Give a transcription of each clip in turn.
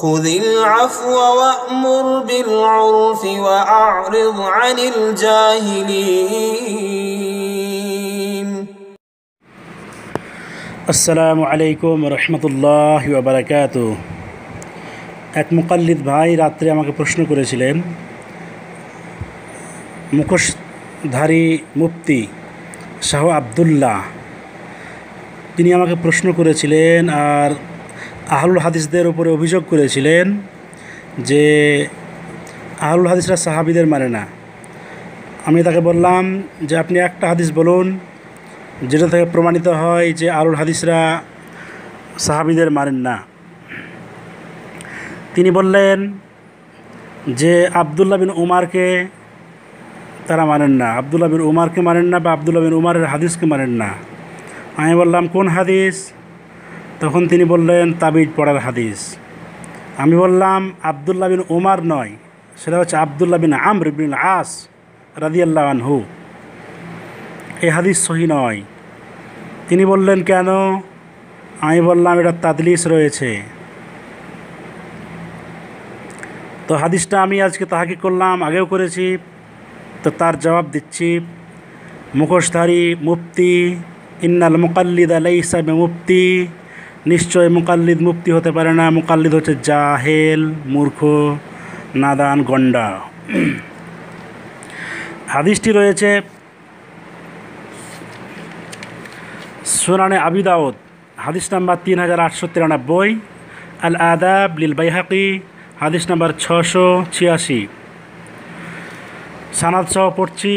خذ العفو وأمر بالعرف وأعرض عن الجاهلين السلام عليكم ورحمة الله وبركاته এক মুকাল্লিদ ভাই রাত্রে আমাকে প্রশ্ন করেছিলেন মুখোশধারী মুফতি শাহ আবদুল্লাহ তিনি আমাকে প্রশ্ন করেছিলেন আর আহলুল হাদিসদের উপরে অভিযোগ করেছিলেন যে আহলুল হাদিসরা সাহাবিদের মানে না আমি তাকে বললাম যে আপনি একটা হাদিস বলুন যেটা থেকে প্রমাণিত হয় যে আহুল হাদিসরা সাহাবিদের মানেন না তিনি বললেন যে আবদুল্লা বিন উমারকে তারা মানেন না আবদুল্লা বিন উমারকে মানেন না বা আবদুল্লা বিন উমারের হাদিসকে মানেন না আমি বললাম কোন হাদিস তখন তিনি বললেন তাবিজ পড়ার হাদিস আমি বললাম আবদুল্লা বিন ওমার নয় সেটা হচ্ছে আবদুল্লা বিন আমর বিন আস রাজিয়াল্লাহ আনহু এই হাদিস সহি নয় তিনি বললেন কেন আমি বললাম এটা তাদলিস রয়েছে তো হাদিসটা আমি আজকে তাহাকে করলাম আগেও করেছি তো তার জবাব দিচ্ছি মুখোশধারী মুফতি ইন্নাল মুকাল্লিদা লাইসা মুফতি নিশ্চয় মোকাল্লিদ মুক্তি হতে পারে না মোকাল্লিদ হচ্ছে জাহেল মূর্খ নাদান গন্ডা হাদিসটি রয়েছে সুনানে আবিদাউদ হাদিস নাম্বার তিন হাজার আটশো তিরানব্বই আল আদাব লিল বাইহাকি হাদিস নাম্বার ছশো ছিয়াশি সানাদ সহ পড়ছি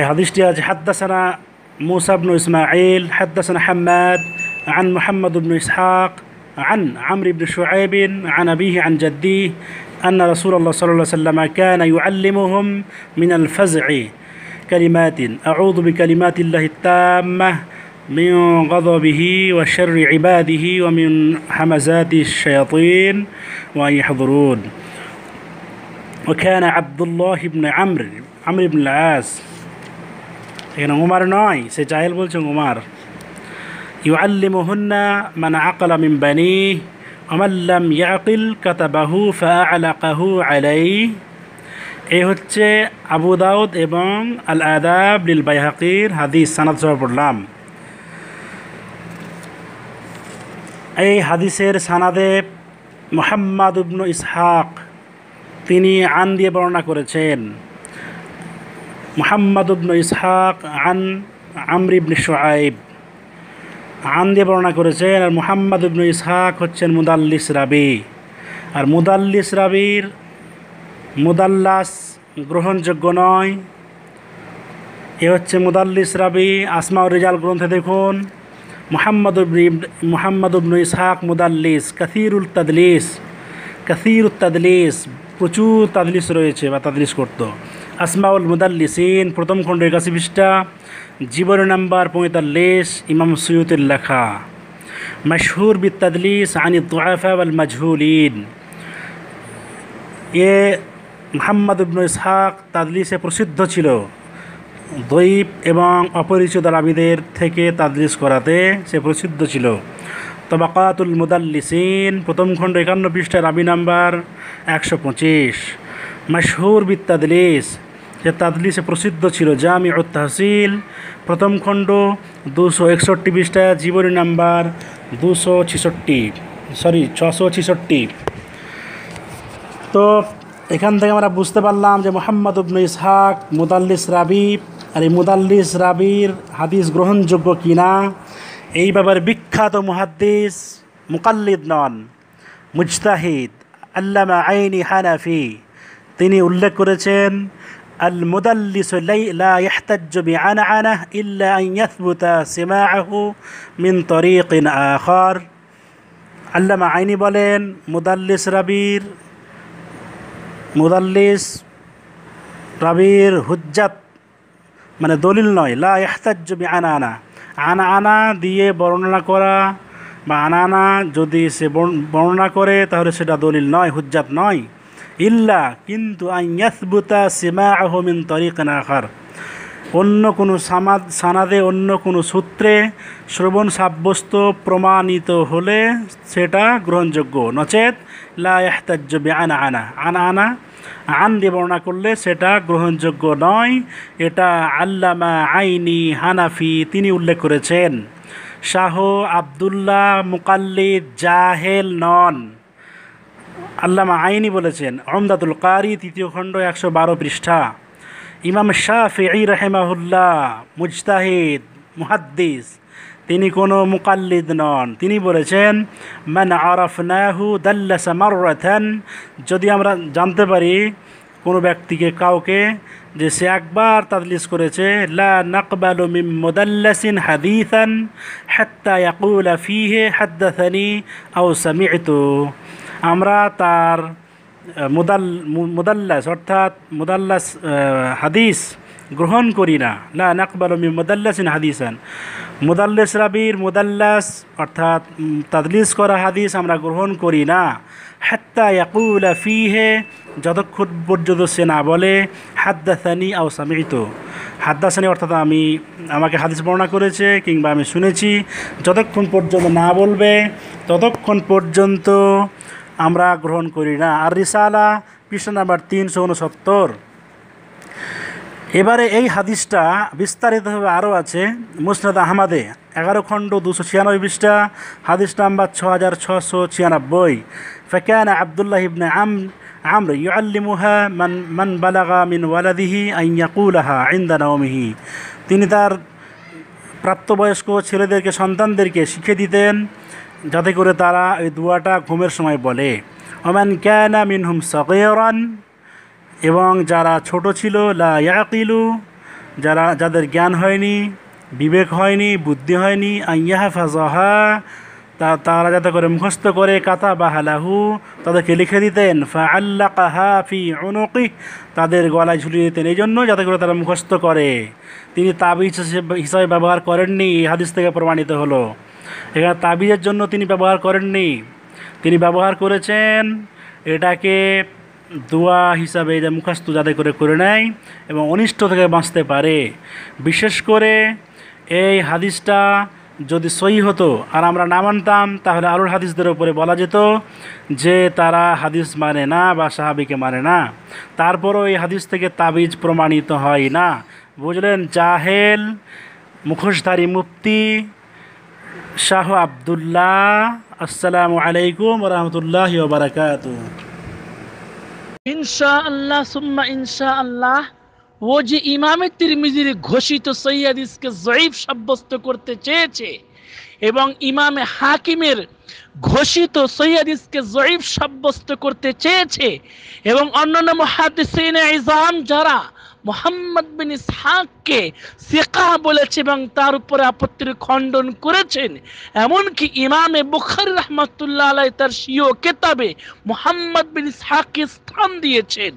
এই হাদিসটি আছে হাদ্দাসানা মুসাবনু ইসমাইল হাদ্দাসানা হাম্মাদ عن محمد بن إسحاق عن عمرو بن شعيب عن أبيه عن جديه أن رسول الله صلى الله عليه وسلم كان يعلمهم من الفزع كلمات أعوذ بكلمات الله التامة من غضبه وشر عباده ومن حمزات الشياطين وأن يحضرون وكان عبد الله بن عمرو عمرو بن العاص هنا عمر نوي سجايل জাহেল عمر يعلمهن من عقل من بنيه ومن لم يعقل كتبه فأعلقه عليه إيه أبو داود إبن الآداب للبيهقير هذه লিল বাইহাকির হাদিস সানাদ সহ পড়লাম এই হাদিসের সানাদে মোহাম্মদ ইবনু ইসহাক তিনি আন দিয়ে বর্ণনা করেছেন মোহাম্মদ ইবনু ইসহাক আন আন দিয়ে বর্ণনা করেছেন আর মোহাম্মদ ইবনু ইসহাক হচ্ছেন মুদাল্লিস রাবি আর মুদাল্লিস রাবির মুদাল্লাস গ্রহণযোগ্য নয় এ হচ্ছে মুদাল্লিস রাবি আসমা ও গ্রন্থে দেখুন মোহাম্মদ মোহাম্মদ ইবনু ইসহাক মুদাল্লিস উল তাদলিস কাসিরুল তাদলিস প্রচুর তাদলিস রয়েছে বা তাদলিস করত আসমাউল মুদাল্লিসিন প্রথম খণ্ডের কাছে পৃষ্ঠা জীবন নাম্বার পঁয়তাল্লিশ ইমাম সৈয়দের লেখা মশহুর বিতাদলিস আনি তোয়াফা আল মজহুলিন এ মোহাম্মদ ইবনু ইসহাক তাদলিসে প্রসিদ্ধ ছিল দৈব এবং অপরিচিত রাবিদের থেকে তাদলিস করাতে সে প্রসিদ্ধ ছিল তবাকাতুল মুদাল্লিসিন প্রথম খণ্ড একান্ন পৃষ্ঠা রাবি নাম্বার একশো পঁচিশ মশহুর বিত্তাদলিস যে তাদলিসে প্রসিদ্ধ ছিল জামি ও তহসিল প্রথম খণ্ড দুশো একষট্টি পৃষ্ঠা জীবনী নাম্বার দুশো ছেষট্টি সরি ছশো ছেষট্টি তো এখান থেকে আমরা বুঝতে পারলাম যে মোহাম্মদ উবনু ইসহাক মুদাল্লিস রাবি আর এই মুদাল্লিস রাবির হাদিস গ্রহণযোগ্য কিনা এই ব্যাপারে বিখ্যাত মুহাদ্দিস মুকাল্লিদ নন মুজতাহিদ আল্লামা আইনি হানাফি তিনি উল্লেখ করেছেন المدلس لا يحتج بعنعنه إلا أن يثبت سماعه من طريق آخر আল্লামা আইনি বলেন মুদাল্লিস রাবির মুদাল্লিস রাবির হুজ্জাত মানে দলিল নয় লা ইহতাজ্য বি আনা আনা আনা আনা দিয়ে বর্ণনা করা বা আনা আনা যদি সে বর্ণনা করে তাহলে সেটা দলিল নয় হুজ্জাত নয় ইল্লা কিন্তু আইয়াসবুতা সিমা আহমিন তরিক নাখার অন্য কোনো সামাদ সানাদে অন্য কোনো সূত্রে শ্রবণ সাব্যস্ত প্রমাণিত হলে সেটা গ্রহণযোগ্য নচেত লাহতাজ্য আনা আনা আনা আনা আন দিয়ে বর্ণনা করলে সেটা গ্রহণযোগ্য নয় এটা আল্লামা আইনি হানাফি তিনি উল্লেখ করেছেন শাহ আবদুল্লাহ মুকাল্লিদ জাহেল নন আল্লামা আইনি বলেছেন অমদাদুল কারি তৃতীয় খণ্ড একশো বারো পৃষ্ঠা ইমাম শাহ ই রহেমাহুল্লাহ মুজতাহিদ মুহাদ্দিস তিনি কোনো মুকাল্লিদ নন তিনি বলেছেন ম্যান মান আরফনাহু দাল্লাসামারাথান যদি আমরা জানতে পারি কোনো ব্যক্তিকে কাউকে যে সে একবার তাদলিস করেছে লা নাকবালু মিম মুদাল্লাসিন হাদিসান হাত্তা ইয়াকুল ফিহে হাদ্দাসানি আউসামি সামি'তু আমরা তার মুদাল মুদাল্লাস অর্থাৎ মুদাল্লাস হাদিস গ্রহণ করি না লা নাকবাল মি মুদাল্লাসিন হাদিসান মুদাল্লাস রাবির মুদাল্লাস অর্থাৎ তাদলিস করা হাদিস আমরা গ্রহণ করি না হাত্তা ইয়াকুলা ফিহে যতক্ষণ পর্যন্ত সে না বলে হাদ্দাসানি আও সামিত হাদ্দাসানি অর্থাৎ আমি আমাকে হাদিস বর্ণনা করেছে কিংবা আমি শুনেছি যতক্ষণ পর্যন্ত না বলবে ততক্ষণ পর্যন্ত আমরা গ্রহণ করি না আর রিসালা পৃষ্ঠ নাম্বার তিনশো উনসত্তর এবারে এই হাদিসটা বিস্তারিতভাবে আরও আছে মুসনাদ আহমাদে এগারো খণ্ড দুশো ছিয়ানব্বই পৃষ্ঠা হাদিস নাম্বার ছ হাজার ছশো ছিয়ানব্বই ফ্যাকান আবদুল্লাহ ইবনে আম আমর ইয়াল্লিমুহা মান মান বালাগা মিন ওয়ালাদিহি আইয়াকুলাহা আইন্দা নাওমিহি তিনি তার প্রাপ্তবয়স্ক ছেলেদেরকে সন্তানদেরকে শিখে দিতেন যাতে করে তারা এই দোয়াটা ঘুমের সময় বলে ক্যান ক্যানা মিনহুম সকেরান এবং যারা ছোট ছিল লা ইয়াকিলু যারা যাদের জ্ঞান হয়নি বিবেক হয়নি বুদ্ধি হয়নি আইয়াহা ফাজহা তা তারা যাতে করে মুখস্থ করে কাতা বাহালাহু তাদেরকে লিখে দিতেন ফা আল্লা কাহা ফি অনুকি তাদের গলায় ঝুলিয়ে দিতেন এই জন্য যাতে করে তারা মুখস্থ করে তিনি তাবিজ হিসাবে ব্যবহার করেননি এই হাদিস থেকে প্রমাণিত হলো এখানে তাবিজের জন্য তিনি ব্যবহার করেননি তিনি ব্যবহার করেছেন এটাকে দোয়া হিসাবে যা মুখাস্ত যাতে করে করে নেয় এবং অনিষ্ট থেকে বাঁচতে পারে বিশেষ করে এই হাদিসটা যদি সই হতো আর আমরা না মানতাম তাহলে আরুর হাদিসদের ওপরে বলা যেত যে তারা হাদিস মানে না বা সাহাবিকে মানে না তারপরও এই হাদিস থেকে তাবিজ প্রমাণিত হয় না বুঝলেন জাহেল মুখোশধারী মুফতি শাহ আবদুল্লাহ আসসালামু আলাইকুম রহমতুল্লাহ বারাকাত ইনশাআল্লাহ সুম্মা ইনশাআল্লাহ ও যে ইমামে তিরমিজির ঘোষিত সৈয়াদিসকে জয়ীব সাব্যস্ত করতে চেয়েছে এবং ইমামে হাকিমের ঘোষিত সৈয়াদিসকে জয়ীব সাব্যস্ত করতে চেয়েছে এবং অন্যান্য মহাদিসিন ইজাম যারা মোহাম্মদ বিন ইসহাককে সেকাহ বলেছে এবং তার উপরে আপত্তির খণ্ডন করেছেন এমনকি ইমামে বুখারি রহমতুল্লাহ আলাই তার সিও কেতাবে মোহাম্মদ বিন ইসহাককে স্থান দিয়েছেন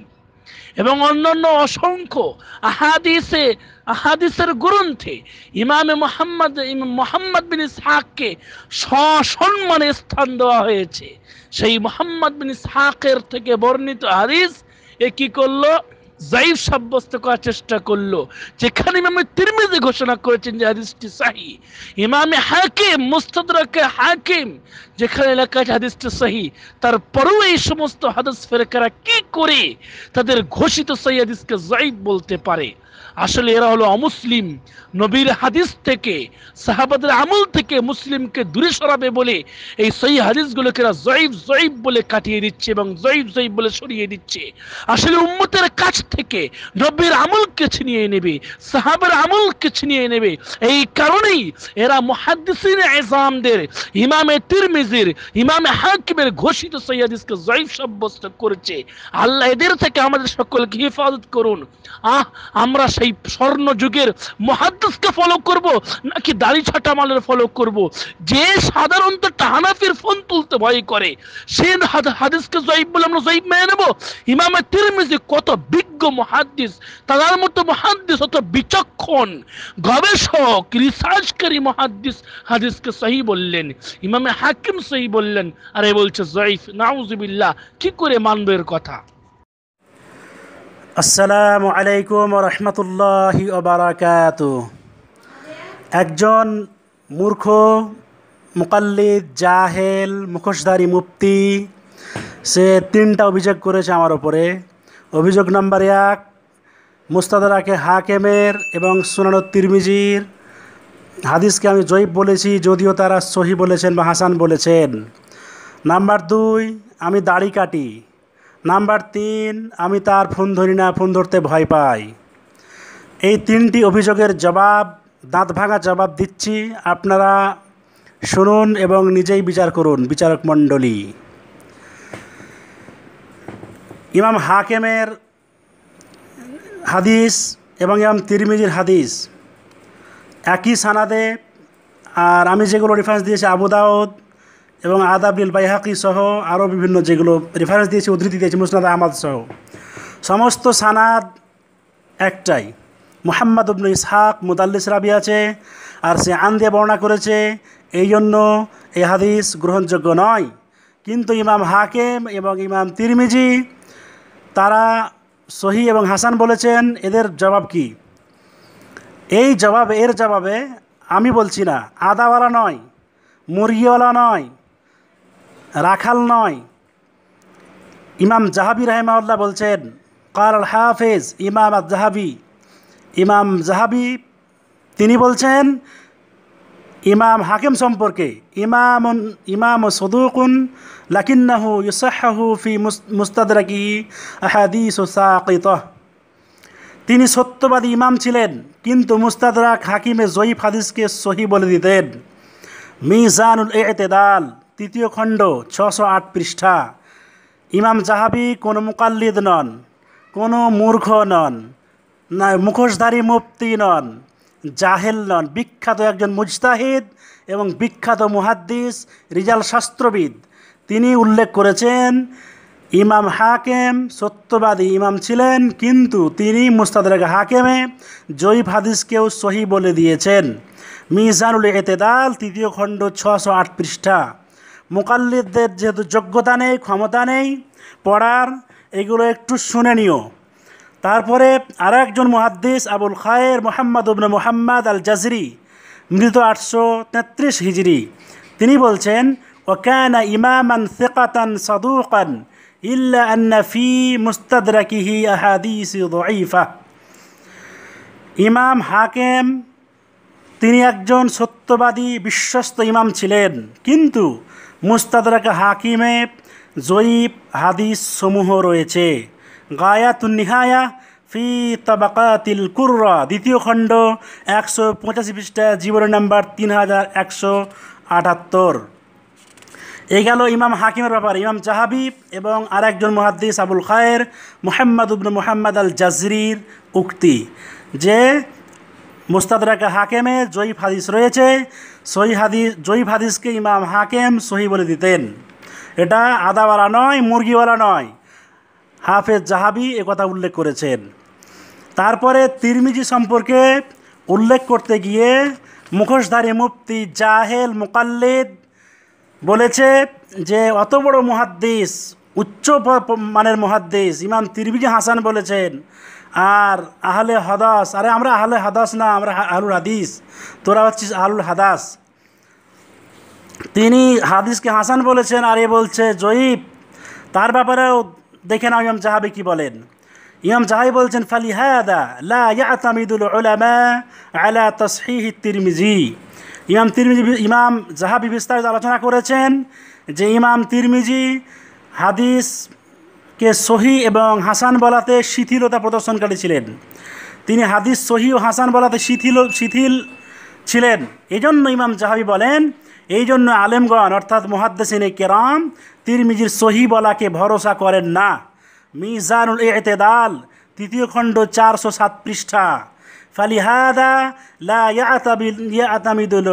এবং অন্যান্য অসংখ্য আহাদিসে আহাদিসের গ্রন্থে ইমামে মোহাম্মদ মোহাম্মদ বিন ইসহাককে সসম্মানে স্থান দেওয়া হয়েছে সেই মোহাম্মদ বিন ইসহাকের থেকে বর্ণিত হাদিস এ কি করলো জাইফ সাব্যস্ত করার চেষ্টা করলো যেখানে ইমামে তিরমিজি ঘোষণা করেছেন যে হাদিসটি সাহি ইমামে হাকিম মুস্তদরাকে হাকিম যেখানে এলাকা আছে হাদিসটি সাহি তারপরেও এই সমস্ত হাদিস ফেরকারা কি করে তাদের ঘোষিত সাহি হাদিসকে জাইফ বলতে পারে আসলে এরা হলো অমুসলিম নবীর হাদিস থেকে সাহাবাদের আমল থেকে মুসলিমকে দূরে সরাবে বলে এই সই হাদিসগুলোকে এরা জয়ীব জয়ীব বলে কাটিয়ে দিচ্ছে এবং জয়ীব জয়ীব বলে সরিয়ে দিচ্ছে আসলে উম্মতের কাছ থেকে নবীর আমলকে ছিনিয়ে নেবে সাহাবের আমলকে ছিনিয়ে নেবে এই কারণেই এরা মহাদ্দিসিন এজামদের ইমামে তিরমিজির ইমামে হাকিমের ঘোষিত সই হাদিসকে জয়ীব সাব্যস্ত করেছে আল্লাহ এদের থেকে আমাদের সকলকে হেফাজত করুন আহ আমরা সেই স্বর্ণযুগের মহাদ্দকে ফলো করব নাকি দাড়ি মালের ফলো করব যে সাধারণত টাহানাফির ফোন তুলতে ভয় করে সে হাদিসকে জয়ীব বলে আমরা জয়ীব মেনে নেব ইমামে তিরমিজি কত বিজ্ঞ মহাদ্দিস তাদের মতো মহাদ্দিস অত বিচক্ষণ গবেষক রিসার্চকারী মহাদ্দিস হাদিসকে সহি বললেন ইমামে হাকিম সহি বললেন আরে বলছে জয়ীফ নাউজুবিল্লাহ কি করে মানবের কথা আসসালামু আলাইকুম রহমতুল্লাহি ওবরাকাত একজন মূর্খ মুকাল্লিদ জাহেল মুখোশধারী মুফতি সে তিনটা অভিযোগ করেছে আমার ওপরে অভিযোগ নম্বর এক মুস্তাদাকে হাকেমের এবং সুনানো তিরমিজির হাদিসকে আমি জয়ীব বলেছি যদিও তারা সহি বলেছেন বা হাসান বলেছেন নাম্বার দুই আমি দাড়ি কাটি নাম্বার তিন আমি তার ফোন ধরি না ফোন ধরতে ভয় পাই এই তিনটি অভিযোগের জবাব দাঁত ভাঙা জবাব দিচ্ছি আপনারা শুনুন এবং নিজেই বিচার করুন বিচারক মণ্ডলী ইমাম হাকেমের হাদিস এবং ইমাম তিরমিজির হাদিস একই সানাদে আর আমি যেগুলো রেফারেন্স দিয়েছি আবু এবং আদাবিল বাইহাকি সহ আরও বিভিন্ন যেগুলো রেফারেন্স দিয়েছে উদ্ধৃতি দিয়েছে মুসনাদ আহমদ সহ সমস্ত সানাদ একটাই মোহাম্মদ উবন ইসহাক মুদাল্লিস রাবি আছে আর সে আন দিয়ে বর্ণনা করেছে এই জন্য এই হাদিস গ্রহণযোগ্য নয় কিন্তু ইমাম হাকেম এবং ইমাম তিরমিজি তারা সহি এবং হাসান বলেছেন এদের জবাব কি এই জবাব এর জবাবে আমি বলছি না আদাওয়ালা নয় মুরগিওয়ালা নয় রাখাল নয় ইমাম জাহাবি রাহেমাউল্লাহ বলছেন কার হাফেজ ইমাম জাহাবি ইমাম জাহাবি তিনি বলছেন ইমাম হাকিম সম্পর্কে ইমাম ইমাম সদুকুন লাকিন্নাহু ইউসাহু ফি মুস্তাদরাকি আহাদিস সাকিত তিনি সত্যবাদী ইমাম ছিলেন কিন্তু মুস্তাদরাক হাকিমে জয়ীফ হাদিসকে সহি বলে দিতেন মিজানুল এতেদাল তৃতীয় খণ্ড ছশো আট পৃষ্ঠা ইমাম জাহাবি কোনো মুকাল্লিদ নন কোনো মূর্খ নন না মুখোশধারী মুফতি নন জাহেল নন বিখ্যাত একজন মুজতাহিদ এবং বিখ্যাত মুহাদ্দিস রিজাল শাস্ত্রবিদ তিনি উল্লেখ করেছেন ইমাম হাকেম সত্যবাদী ইমাম ছিলেন কিন্তু তিনি মুস্তাদের হাকেমে জয়ীফ হাদিসকেও সহি বলে দিয়েছেন মিজানুল এতেদাল তৃতীয় খণ্ড ছশো আট পৃষ্ঠা মোকাল্লিদদের যেহেতু যোগ্যতা নেই ক্ষমতা নেই পড়ার এগুলো একটু শুনে নিও তারপরে আর একজন মহাদ্দিস আবুল খায়ের মোহাম্মদ উবনে মোহাম্মদ আল জাজরি মৃত আটশো তেত্রিশ হিজড়ি তিনি বলছেন ও ক্যান ইমামান সেকাতান إلا أن في مستدركه أحاديث ضعيفة ইমাম হাকেম তিনি একজন সত্যবাদী বিশ্বস্ত ইমাম ছিলেন কিন্তু মুস্তাদরাক হাকিমে জয়ীব হাদিস সমূহ রয়েছে গায়াতুন নিহায়া ফি তাবাকাতিল কুর্রা দ্বিতীয় খণ্ড একশো পঁচাশি পৃষ্ঠা জীবনী নাম্বার তিন হাজার একশো আটাত্তর এই গেল ইমাম হাকিমের ব্যাপার ইমাম জাহাবি এবং আরেকজন মহাদ্দিস আবুল খায়ের মোহাম্মদ উবন মোহাম্মদ আল জাজরির উক্তি যে মুস্তাদরাকে হাকেমে জয়ীফ হাদিস রয়েছে সহি হাদিস জয়ীফ হাদিসকে ইমাম হাকেম সহি বলে দিতেন এটা আদাওয়ালা নয় মুরগিওয়ালা নয় হাফেজ জাহাবি এ কথা উল্লেখ করেছেন তারপরে তিরমিজি সম্পর্কে উল্লেখ করতে গিয়ে মুখোশধারী মুফতি জাহেল মুকাল্লিদ বলেছে যে অত বড় মহাদ্দেশ উচ্চ মানের মহাদ্দেশ ইমাম তিরমিজি হাসান বলেছেন আর আহলে হাদাস আরে আমরা আহলে হাদাস না আমরা আহলুল হাদিস তোরা হচ্ছিস আহলুল হাদাস তিনি হাদিসকে হাসান বলেছেন আর এ বলছে জয়ীব তার ব্যাপারেও দেখে নাও ইমাম জাহাবি কি বলেন ইমাম জাহাবি বলছেন ফালি হাদা লা ইয়াতামিদুল উলামা আলা তাসহিহ তিরমিজি ইমাম তিরমিজি ইমাম জাহাবি বিস্তারিত আলোচনা করেছেন যে ইমাম তিরমিজি হাদিস কে সহি এবং হাসান বলাতে শিথিলতা প্রদর্শনকারী ছিলেন তিনি হাদিস সহি ও হাসান বলাতে শিথিল শিথিল ছিলেন এই জন্য ইমাম জাহাবি বলেন এই জন্য আলেমগণ অর্থাৎ মহাদ্দেসিন কেরাম তিরমিজির সহি বলাকে ভরসা করেন না মিজানুল এতেদাল তৃতীয় খণ্ড চারশো সাত পৃষ্ঠা ফালিহাদা লা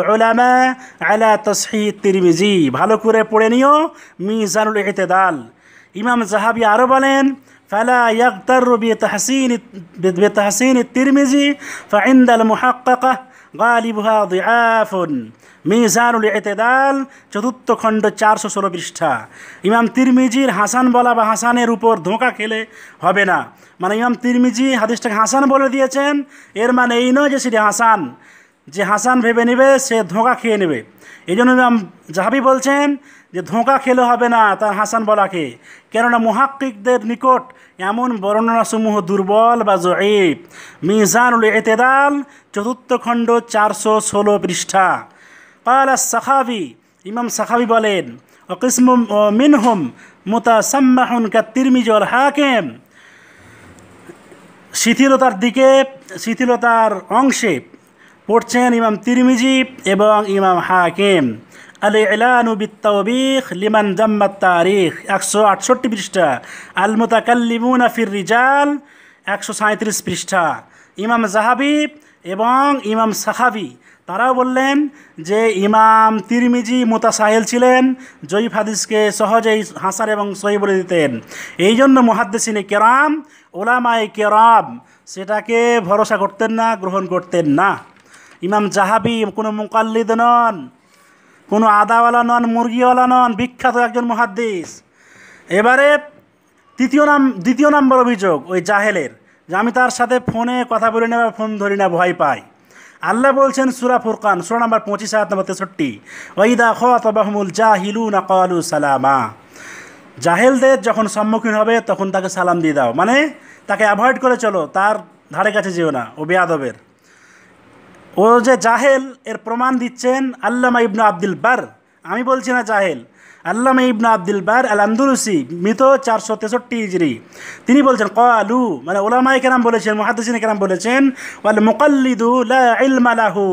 ওলামা আলা তসহি তিরমিজি ভালো করে পড়ে নিও মিজানুল এতেদাল ইমাম সাহাবি আরও বলেন ফালা ইয়াক্তার বি তাহসিন বে তাহসিন তিরমিজি ফাইন্দাল মুহাক্কাকা গালিবুহা দিআফুন মিজানুল এতেদাল চতুর্থ খণ্ড চারশো ষোলো পৃষ্ঠা ইমাম তিরমিজির হাসান বলা বা হাসানের উপর ধোঁকা খেলে হবে না মানে ইমাম তিরমিজি হাদিসটাকে হাসান বলে দিয়েছেন এর মানে এই নয় যে সেটি হাসান যে হাসান ভেবে নেবে সে ধোঁকা খেয়ে নেবে এই জন্য জাহাবি বলছেন যে ধোঁকা খেলে হবে না তার হাসান বলাকে কেননা মুহাক্কিকদের নিকট এমন বর্ণনাসমূহ দুর্বল বা জয়ীব মিজানুল এতেদাল চতুর্থ খণ্ড চারশো ষোলো পৃষ্ঠা কালা সাখাবি ইমাম সাখাবি বলেন অকিসম মিনহুম মোতা কা তিরমিজল হাকেম শিথিলতার দিকে শিথিলতার অংশে পড়ছেন ইমাম তিরমিজি এবং ইমাম হাকিম আল ইলানু বিত্তাবিখ লিমান জাম্মাত তারিখ একশো আটষট্টি পৃষ্ঠা আল মোতাকাল্লিমুন আফির রিজাল একশো সাঁত্রিশ পৃষ্ঠা ইমাম জাহাবি এবং ইমাম সাহাবি তারাও বললেন যে ইমাম তিরমিজি মোতাসাহেল ছিলেন জয়ীফ হাদিসকে সহজেই হাসার এবং সহি বলে দিতেন এই জন্য মহাদ্দেশিনে কেরাম ওলামায় কেরাম সেটাকে ভরসা করতেন না গ্রহণ করতেন না ইমাম জাহাবি কোনো মুকাল্লিদ নন কোনো আদাওয়ালা নন মুরগিওয়ালা নন বিখ্যাত একজন মহাদ্দিস এবারে তৃতীয় নাম দ্বিতীয় নম্বর অভিযোগ ওই জাহেলের যে আমি তার সাথে ফোনে কথা বলি না বা ফোন ধরি না ভয় পাই আল্লাহ বলছেন সুরা ফুরকান সুরা নাম্বার পঁচিশ হাত নম্বর তেষট্টি ওইদা খতবাহমুল জাহিলু নকালু সালামা জাহেলদের যখন সম্মুখীন হবে তখন তাকে সালাম দিয়ে দাও মানে তাকে অ্যাভয়েড করে চলো তার ধারে কাছে যেও না ও বেয়াদবের ও যে জাহেল এর প্রমাণ দিচ্ছেন আল্লামা ইবনু আব্দুল বার আমি বলছি না জাহেল আল্লামা ইবনু আব্দুল বার আল আন্দুরুসি মৃত চারশো তেষট্টি ইজরি তিনি বলছেন ক আলু মানে ওলামাই কেরাম বলেছেন মহাদিসিন কেরাম বলেছেন ওয়াল মুকাল্লিদু লা ইলমালাহু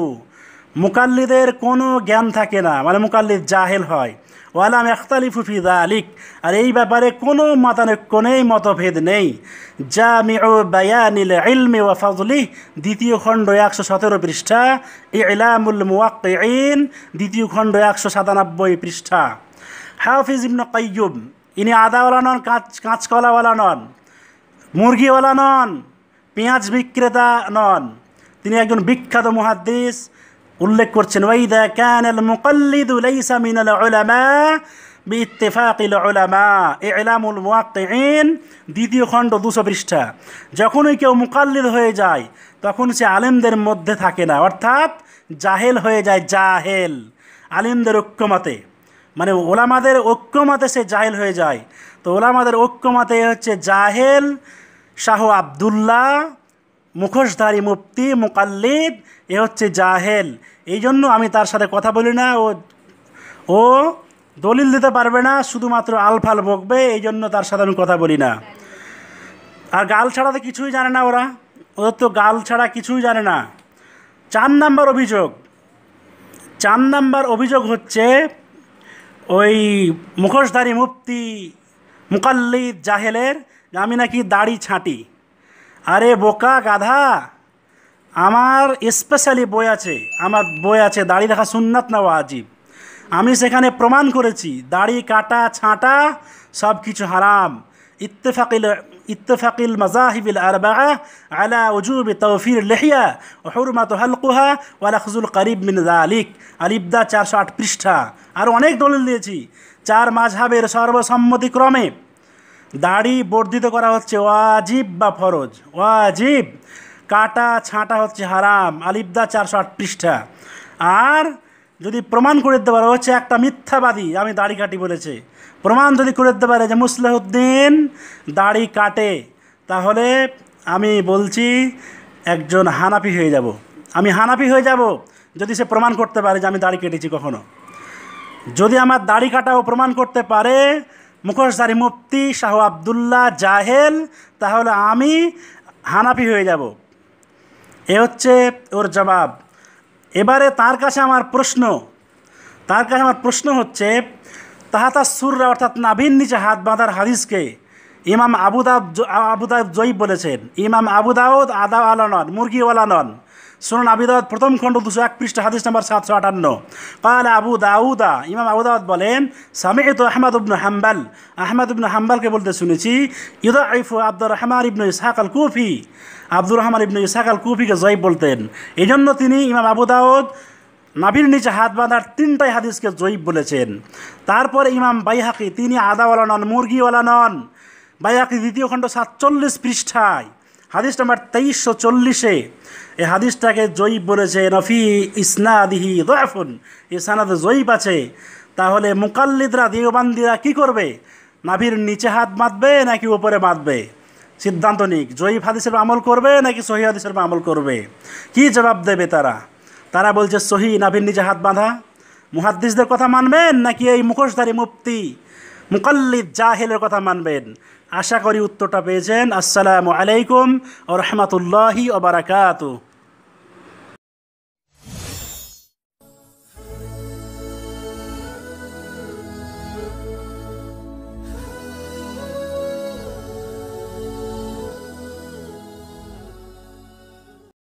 মুকাল্লিদের কোনো জ্ঞান থাকে না মানে মুকাল্লিদ জাহেল হয় ওয়ালাম এখতালিফুফিদা আলিক আর এই ব্যাপারে কোনো মতানৈক্য নেই মতভেদ নেই যা মিউ বায়ানিল ইলমে ওয়া ফাজলি দ্বিতীয় খণ্ড একশো সতেরো পৃষ্ঠা ইলামুল ইন দ্বিতীয় খণ্ড একশো সাতানব্বই পৃষ্ঠা হাফিজ ইবন কাইয়ুব ইনি আদাওয়ালা নন কাঁচ কাঁচকলাওয়ালা নন মুরগিওয়ালা নন পেঁয়াজ বিক্রেতা নন তিনি একজন বিখ্যাত মুহাদ্দিস উল্লেখ করছেন ওয়াইদা কানাল মুকাল্লিদু লাইসা মিনাল উলামা বিত্তেফাকিল ওলামা এলামুল মোয়াক্তেন দ্বিতীয় খণ্ড দুশো পৃষ্ঠা যখনই কেউ মুকাল্লিদ হয়ে যায় তখন সে আলেমদের মধ্যে থাকে না অর্থাৎ জাহেল হয়ে যায় জাহেল আলেমদের ঐক্যমাতে মানে ওলামাদের ঐক্যমাতে সে জাহেল হয়ে যায় তো ওলামাদের ঐক্যমাতে হচ্ছে জাহেল শাহ আবদুল্লাহ মুখোশধারী মুফতি মুকাল্লিদ এ হচ্ছে জাহেল এই জন্য আমি তার সাথে কথা বলি না ও ও দলিল দিতে পারবে না শুধুমাত্র আলফাল বকবে এই জন্য তার সাথে আমি কথা বলি না আর গাল ছাড়া তো কিছুই জানে না ওরা ওদের তো গাল ছাড়া কিছুই জানে না চার নাম্বার অভিযোগ চার নাম্বার অভিযোগ হচ্ছে ওই মুখোশধারী মুফতি মুকাল্লিদ জাহেলের আমি নাকি দাড়ি ছাঁটি আরে বোকা গাধা আমার স্পেশালি বই আছে আমার বই আছে দাড়ি রাখা সুন্নাত না ওয়াজিব আমি সেখানে প্রমাণ করেছি দাড়ি কাটা ছাঁটা সব কিছু হারাম ইত্তেফাকিল اتفق المذاهب الأربعة على وجوب توفير اللحية হালকুহা ওয়ালা খুজুল করিব মিন আলিক আলিবদা চারশো আট পৃষ্ঠা আর অনেক দলিল দিয়েছি চার মাঝহাবের সর্বসম্মতিক্রমে দাড়ি বর্ধিত করা হচ্ছে ওয়াজিব বা ফরজ ওয়াজিব কাটা ছাঁটা হচ্ছে হারাম আলিবদা চারশো আট পৃষ্ঠা আর যদি প্রমাণ করে দিতে পারে হচ্ছে একটা মিথ্যাবাদী আমি দাড়ি কাটি বলেছে প্রমাণ যদি করে দিতে পারে যে মুসলেহুদ্দিন দাড়ি কাটে তাহলে আমি বলছি একজন হানাফি হয়ে যাব আমি হানাফি হয়ে যাব যদি সে প্রমাণ করতে পারে যে আমি দাড়ি কেটেছি কখনো যদি আমার দাড়ি কাটাও প্রমাণ করতে পারে মুখোশধারী মুফতি শাহ আবদুল্লাহ জাহেল তাহলে আমি হানাফি হয়ে যাব এ হচ্ছে ওর জবাব এবারে তার কাছে আমার প্রশ্ন তার কাছে আমার প্রশ্ন হচ্ছে তাহাতা সুররা অর্থাৎ নাভিন নিচে হাত বাঁধার হাদিসকে ইমাম আবুদাব আবুদাব জয়ীব বলেছেন ইমাম আবুদাউদ আদা আলা নন মুরগিওয়ালা নন সুনান আবিদাউদ প্রথম খণ্ড দুশো এক পৃষ্ঠা হাদিস নম্বর সাতশো আটান্ন কাল আবু দাউদা ইমাম আবু দাউদ বলেন স্বামী তো আহমদ ইবনু হাম্বাল আহমদ ইবনু হাম্বালকে বলতে শুনেছি ইদা আইফু আব্দুর রহমান ইবনু ইসাক আল কুফি আব্দুর রহমান ইবনু ইসাক আল কুফিকে জয়ী বলতেন এই জন্য তিনি ইমাম আবু দাউদ নাভির নিচে হাত বাঁধার তিনটাই হাদিসকে জয়ীব বলেছেন তারপরে ইমাম বাইহাকি তিনি আদাওয়ালা নন মুরগিওয়ালা নন বাইহাকি দ্বিতীয় খণ্ড সাতচল্লিশ পৃষ্ঠায় হাদিস নাম্বার তেইশশো চল্লিশে এই হাদিসটাকে জয়ীব বলেছে নফি ইসনাদিহি দয়াফুন ইসনাদে জয়ীব আছে তাহলে মুকাল্লিদরা দিওবান্দিরা কি করবে নাভির নিচে হাত বাঁধবে নাকি উপরে বাঁধবে সিদ্ধান্ত নিক জয়ীব হাদিসের আমল করবে নাকি সহি হাদিসের আমল করবে কি জবাব দেবে তারা তারা বলছে সহি নাভির নিচে হাত বাঁধা মুহাদ্দিসদের কথা মানবেন নাকি এই মুখোশধারী মুফতি মুকাল্লিদ জাহেলের কথা মানবেন আশা করি উত্তরটা পেয়েছেন আসসালামু আলাইকুম ও রহমতুল্লাহি ওবরাকাতু